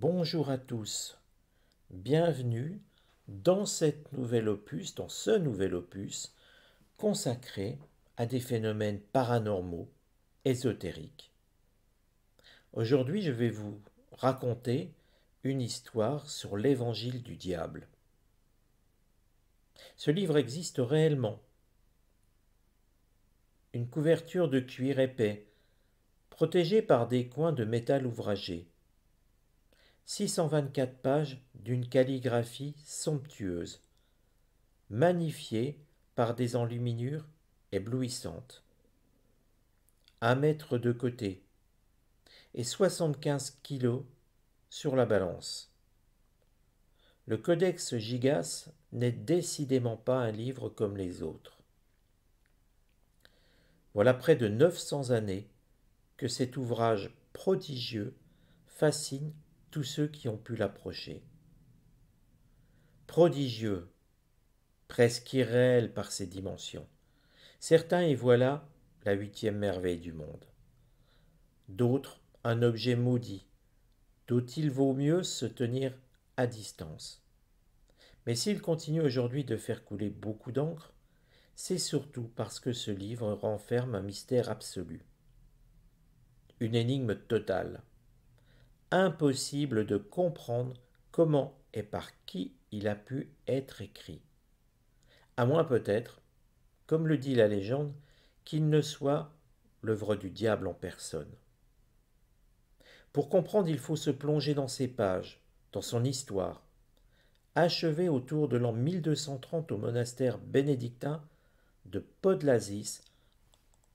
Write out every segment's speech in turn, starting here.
Bonjour à tous, bienvenue dans cette nouvelle opus, dans ce nouvel opus consacré à des phénomènes paranormaux, ésotériques. Aujourd'hui, je vais vous raconter une histoire sur l'évangile du diable. Ce livre existe réellement. Une couverture de cuir épais, protégée par des coins de métal ouvragés 624 pages d'une calligraphie somptueuse, magnifiée par des enluminures éblouissantes. Un mètre de côté et 75 kilos sur la balance. Le Codex Gigas n'est décidément pas un livre comme les autres. Voilà près de 900 années que cet ouvrage prodigieux fascine tous ceux qui ont pu l'approcher. Prodigieux, presque irréel par ses dimensions, certains y voilà la huitième merveille du monde. D'autres, un objet maudit, dont il vaut mieux se tenir à distance. Mais s'il continue aujourd'hui de faire couler beaucoup d'encre, c'est surtout parce que ce livre renferme un mystère absolu, une énigme totale, impossible de comprendre comment et par qui il a pu être écrit. À moins peut-être, comme le dit la légende, qu'il ne soit l'œuvre du diable en personne. Pour comprendre, il faut se plonger dans ses pages, dans son histoire. achevée autour de l'an 1230 au monastère bénédictin de Podlasis,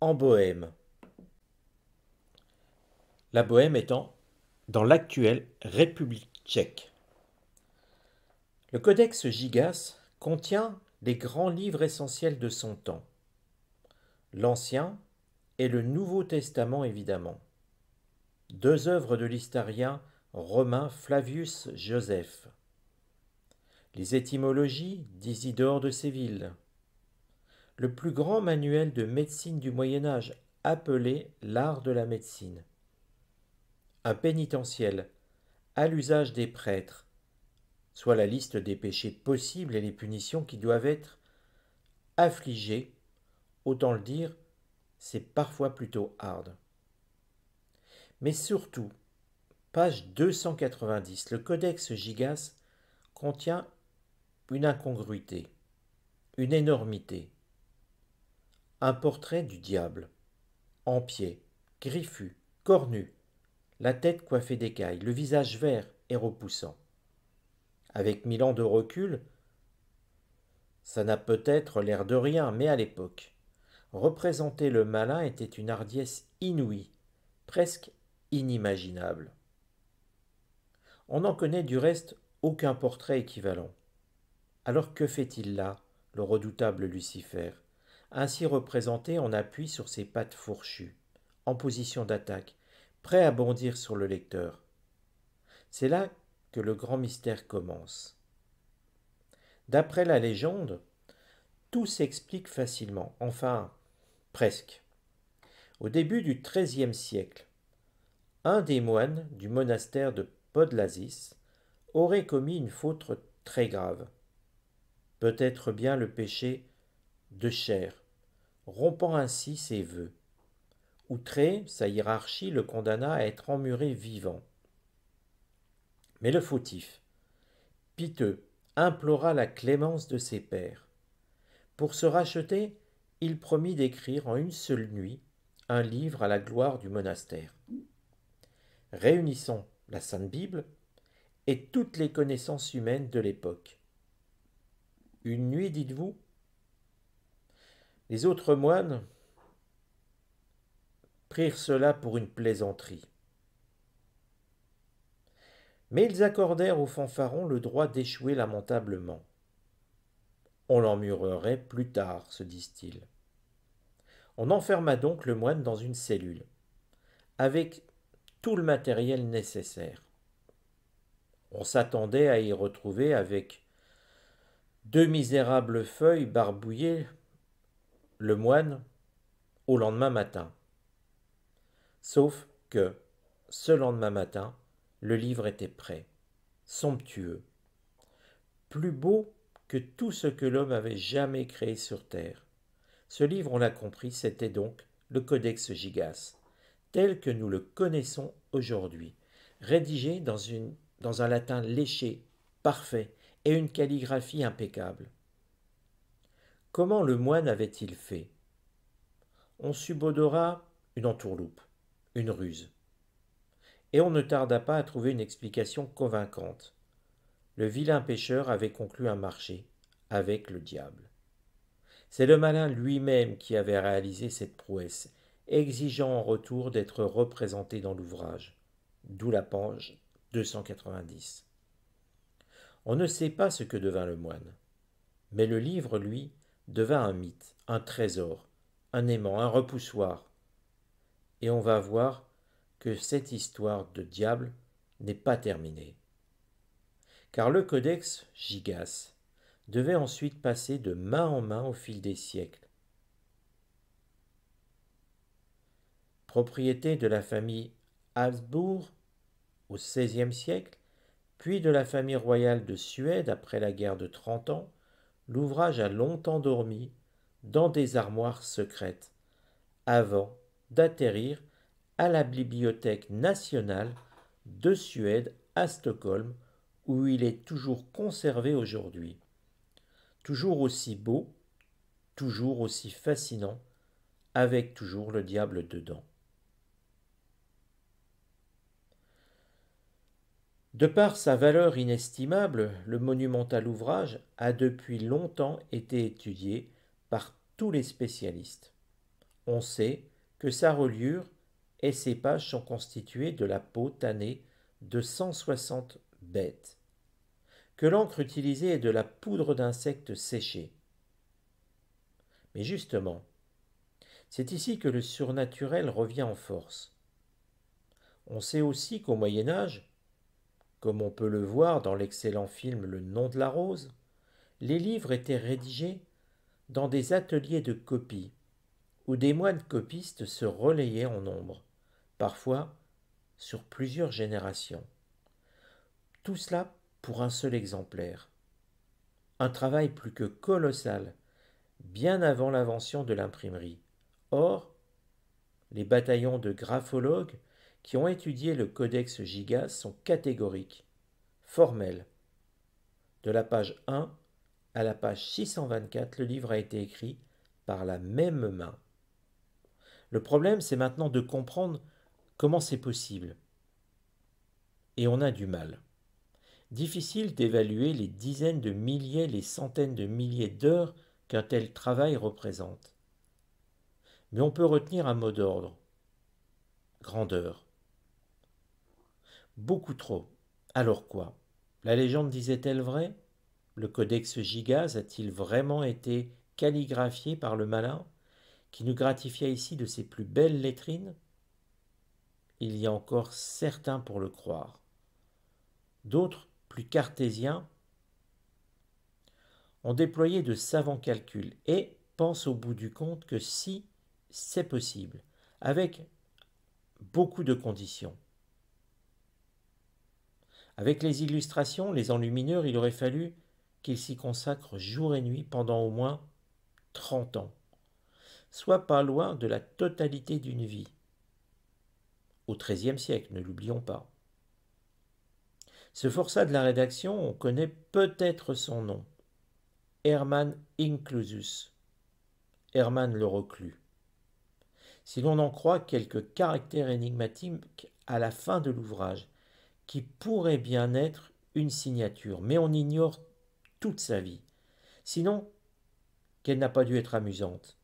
en Bohême. La Bohême étant dans l'actuelle République tchèque. Le codex Gigas contient les grands livres essentiels de son temps, l'Ancien et le Nouveau Testament évidemment, deux œuvres de l'historien romain Flavius Joseph, les étymologies d'Isidore de Séville, le plus grand manuel de médecine du Moyen Âge appelé l'art de la médecine, un pénitentiel, à l'usage des prêtres, soit la liste des péchés possibles et les punitions qui doivent être affligées, autant le dire, c'est parfois plutôt hard. Mais surtout, page 290, le codex Gigas contient une incongruité, une énormité. Un portrait du diable, en pied, griffu, cornu, la tête coiffée d'écailles, le visage vert et repoussant. Avec mille ans de recul, ça n'a peut-être l'air de rien, mais à l'époque, représenter le malin était une hardiesse inouïe, presque inimaginable. On n'en connaît du reste aucun portrait équivalent. Alors que fait-il là, le redoutable Lucifer, ainsi représenté en appui sur ses pattes fourchues, en position d'attaque, prêt à bondir sur le lecteur. C'est là que le grand mystère commence. D'après la légende, tout s'explique facilement, enfin presque. Au début du XIIIe siècle, un des moines du monastère de Podlasis aurait commis une faute très grave, peut-être bien le péché de chair, rompant ainsi ses vœux. Outré, sa hiérarchie le condamna à être emmuré vivant. Mais le fautif, piteux, implora la clémence de ses pères. Pour se racheter, il promit d'écrire en une seule nuit un livre à la gloire du monastère. Réunissons la Sainte Bible et toutes les connaissances humaines de l'époque. Une nuit, dites-vous Les autres moines, prirent cela pour une plaisanterie. Mais ils accordèrent au fanfaron le droit d'échouer lamentablement. On l'emmurerait plus tard, se disent-ils. On enferma donc le moine dans une cellule, avec tout le matériel nécessaire. On s'attendait à y retrouver avec deux misérables feuilles barbouillées le moine au lendemain matin. Sauf que, ce lendemain matin, le livre était prêt, somptueux, plus beau que tout ce que l'homme avait jamais créé sur Terre. Ce livre, on l'a compris, c'était donc le Codex Gigas, tel que nous le connaissons aujourd'hui, rédigé dans, une, dans un latin léché, parfait, et une calligraphie impeccable. Comment le moine avait-il fait On subodora une entourloupe, une ruse. Et on ne tarda pas à trouver une explication convaincante. Le vilain pêcheur avait conclu un marché avec le diable. C'est le malin lui-même qui avait réalisé cette prouesse, exigeant en retour d'être représenté dans l'ouvrage, d'où la pange 290. On ne sait pas ce que devint le moine, mais le livre, lui, devint un mythe, un trésor, un aimant, un repoussoir, et on va voir que cette histoire de diable n'est pas terminée. Car le codex Gigas devait ensuite passer de main en main au fil des siècles. Propriété de la famille Habsbourg au XVIe siècle, puis de la famille royale de Suède après la guerre de Trente Ans, l'ouvrage a longtemps dormi dans des armoires secrètes, avant d'atterrir à la Bibliothèque nationale de Suède à Stockholm, où il est toujours conservé aujourd'hui. Toujours aussi beau, toujours aussi fascinant, avec toujours le diable dedans. De par sa valeur inestimable, le monumental ouvrage a depuis longtemps été étudié par tous les spécialistes. On sait, que sa reliure et ses pages sont constituées de la peau tannée de 160 bêtes, que l'encre utilisée est de la poudre d'insectes séchés. Mais justement, c'est ici que le surnaturel revient en force. On sait aussi qu'au Moyen Âge, comme on peut le voir dans l'excellent film Le nom de la rose, les livres étaient rédigés dans des ateliers de copie, où des moines copistes se relayaient en nombre, parfois sur plusieurs générations. Tout cela pour un seul exemplaire. Un travail plus que colossal, bien avant l'invention de l'imprimerie. Or, les bataillons de graphologues qui ont étudié le codex Gigas sont catégoriques, formels. De la page 1 à la page 624, le livre a été écrit par la même main. Le problème, c'est maintenant de comprendre comment c'est possible. Et on a du mal. Difficile d'évaluer les dizaines de milliers, les centaines de milliers d'heures qu'un tel travail représente. Mais on peut retenir un mot d'ordre. Grandeur. Beaucoup trop. Alors quoi La légende disait-elle vrai Le codex Gigas a-t-il vraiment été calligraphié par le malin qui nous gratifia ici de ses plus belles lettrines Il y a encore certains pour le croire. D'autres, plus cartésiens, ont déployé de savants calculs et pensent au bout du compte que si c'est possible, avec beaucoup de conditions. Avec les illustrations, les enlumineurs, il aurait fallu qu'ils s'y consacrent jour et nuit pendant au moins 30 ans soit pas loin de la totalité d'une vie. Au XIIIe siècle, ne l'oublions pas. Ce forçat de la rédaction, on connaît peut-être son nom. Hermann Inclusus. Hermann le reclus. Si l'on en croit quelques caractères énigmatiques à la fin de l'ouvrage, qui pourrait bien être une signature, mais on ignore toute sa vie. Sinon, qu'elle n'a pas dû être amusante.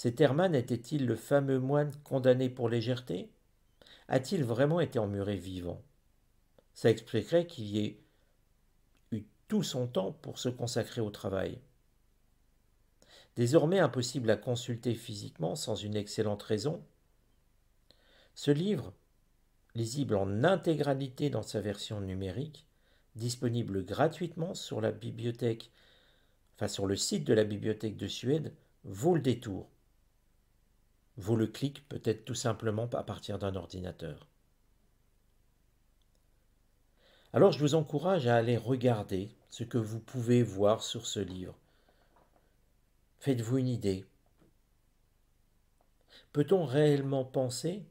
Cet Hermann était-il le fameux moine condamné pour légèreté A-t-il vraiment été emmuré vivant Ça expliquerait qu'il y ait eu tout son temps pour se consacrer au travail. Désormais impossible à consulter physiquement sans une excellente raison, ce livre, lisible en intégralité dans sa version numérique, disponible gratuitement sur la bibliothèque, enfin sur le site de la bibliothèque de Suède, vaut le détour. Vous le clic peut être tout simplement à partir d'un ordinateur. Alors je vous encourage à aller regarder ce que vous pouvez voir sur ce livre. Faites-vous une idée. Peut-on réellement penser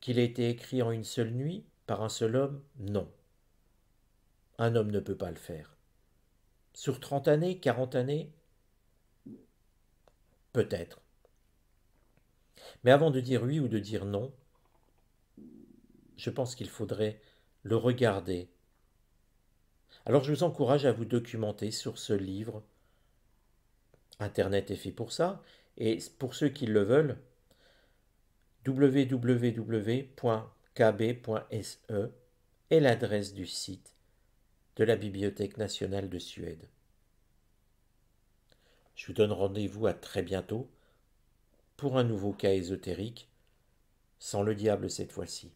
qu'il a été écrit en une seule nuit par un seul homme Non. Un homme ne peut pas le faire. Sur 30 années, 40 années Peut-être. Mais avant de dire oui ou de dire non, je pense qu'il faudrait le regarder. Alors je vous encourage à vous documenter sur ce livre. Internet est fait pour ça, et pour ceux qui le veulent, www.kb.se est l'adresse du site de la Bibliothèque nationale de Suède. Je vous donne rendez-vous à très bientôt pour un nouveau cas ésotérique, sans le diable cette fois-ci.